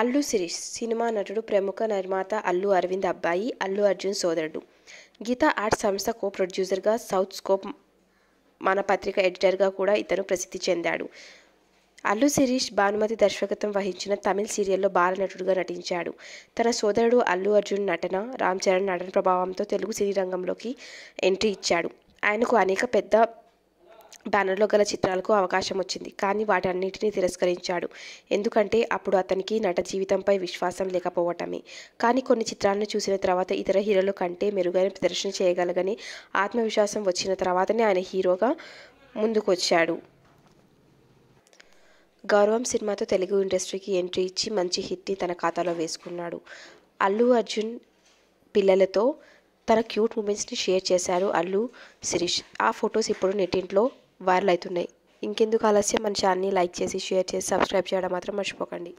Allu Sirish cinema నటుడు ప్రముఖ నిర్మాత అల్లు అరవింద్ అబ్బాయి అల్లు అర్జున్ సోదరుడు గీతా ఆర్ట్ సంస్థ కో ప్రొడ్యూసర్గా సౌత్ స్కోప్ మన పత్రిక ఎడిటర్గా కూడా ఇతను ప్రసిద్ధి చెందాడు అల్లు శిరీష్ భానుమతి దర్శకత్వం వహించిన తమిళ సీరియల్లో నటుడుగా నటించాడు తన సోదరుడు అల్లు అర్జున్ నటన రామ్ చరణ్ నటన ప్రభావంతో తెలుగు సినీ రంగంలోకి ఎంట్రీ ఇచ్చాడు ఆయనకు అనేక పెద్ద బ్యానర్లో గల చిత్రాలకు అవకాశం వచ్చింది కానీ వాటన్నిటినీ తిరస్కరించాడు ఎందుకంటే అప్పుడు అతనికి నట జీవితంపై విశ్వాసం లేకపోవటమే కానీ కొన్ని చిత్రాలను చూసిన తర్వాత ఇతర హీరోల కంటే మెరుగైన ప్రదర్శన చేయగలగని ఆత్మవిశ్వాసం వచ్చిన తర్వాతనే ఆయన హీరోగా ముందుకొచ్చాడు గౌరవం సినిమాతో తెలుగు ఇండస్ట్రీకి ఎంట్రీ ఇచ్చి మంచి హిట్ని తన ఖాతాలో వేసుకున్నాడు అల్లు అర్జున్ పిల్లలతో తన క్యూట్ మూమెంట్స్ని షేర్ చేశారు అల్లు శిరీష్ ఆ ఫొటోస్ ఇప్పుడు నెట్టింట్లో వైరల్ అవుతున్నాయి ఇంకెందుకు ఆలస్యం మన ఛానల్ని లైక్ చేసి షేర్ చేసి సబ్స్క్రైబ్ చేయడం మాత్రం మర్చిపోకండి